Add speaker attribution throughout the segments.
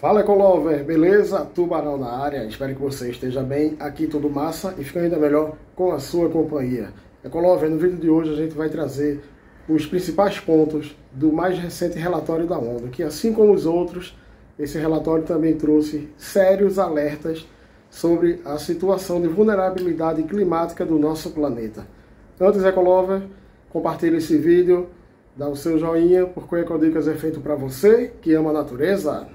Speaker 1: Fala Ecolover, beleza? Tubarão na área, espero que você esteja bem, aqui tudo massa e fica ainda melhor com a sua companhia. Ecolover, no vídeo de hoje a gente vai trazer os principais pontos do mais recente relatório da ONU, que assim como os outros, esse relatório também trouxe sérios alertas sobre a situação de vulnerabilidade climática do nosso planeta. Antes, Ecolover, compartilhe esse vídeo, dá o seu joinha, porque o Ecodicas é feito para você que ama a natureza.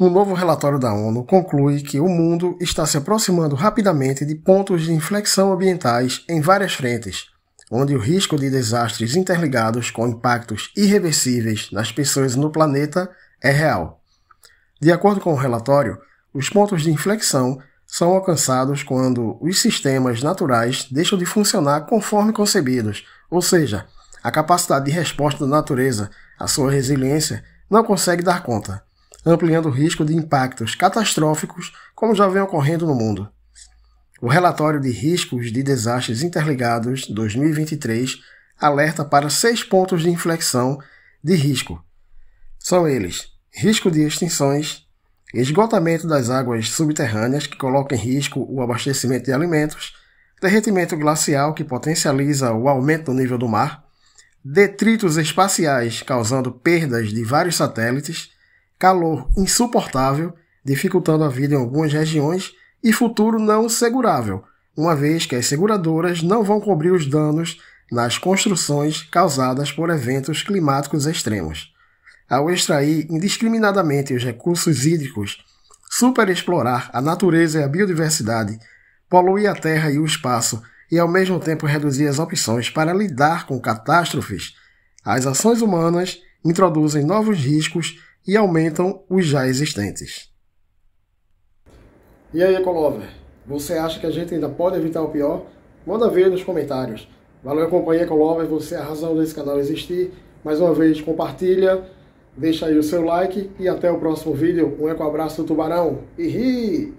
Speaker 1: Um novo relatório da ONU conclui que o mundo está se aproximando rapidamente de pontos de inflexão ambientais em várias frentes, onde o risco de desastres interligados com impactos irreversíveis nas pessoas e no planeta é real. De acordo com o relatório, os pontos de inflexão são alcançados quando os sistemas naturais deixam de funcionar conforme concebidos, ou seja, a capacidade de resposta da natureza, a sua resiliência, não consegue dar conta ampliando o risco de impactos catastróficos, como já vem ocorrendo no mundo. O relatório de riscos de desastres interligados 2023 alerta para seis pontos de inflexão de risco. São eles: risco de extinções, esgotamento das águas subterrâneas que coloca em risco o abastecimento de alimentos, derretimento glacial que potencializa o aumento do nível do mar, detritos espaciais causando perdas de vários satélites, calor insuportável, dificultando a vida em algumas regiões, e futuro não segurável, uma vez que as seguradoras não vão cobrir os danos nas construções causadas por eventos climáticos extremos. Ao extrair indiscriminadamente os recursos hídricos, superexplorar a natureza e a biodiversidade, poluir a terra e o espaço e ao mesmo tempo reduzir as opções para lidar com catástrofes, as ações humanas introduzem novos riscos e aumentam os já existentes. E aí, Ecolover? Você acha que a gente ainda pode evitar o pior? Manda ver nos comentários. Valeu a companhia Ecolover, você é a razão desse canal existir. Mais uma vez, compartilha, deixa aí o seu like e até o próximo vídeo. Um eco abraço do tubarão e ri!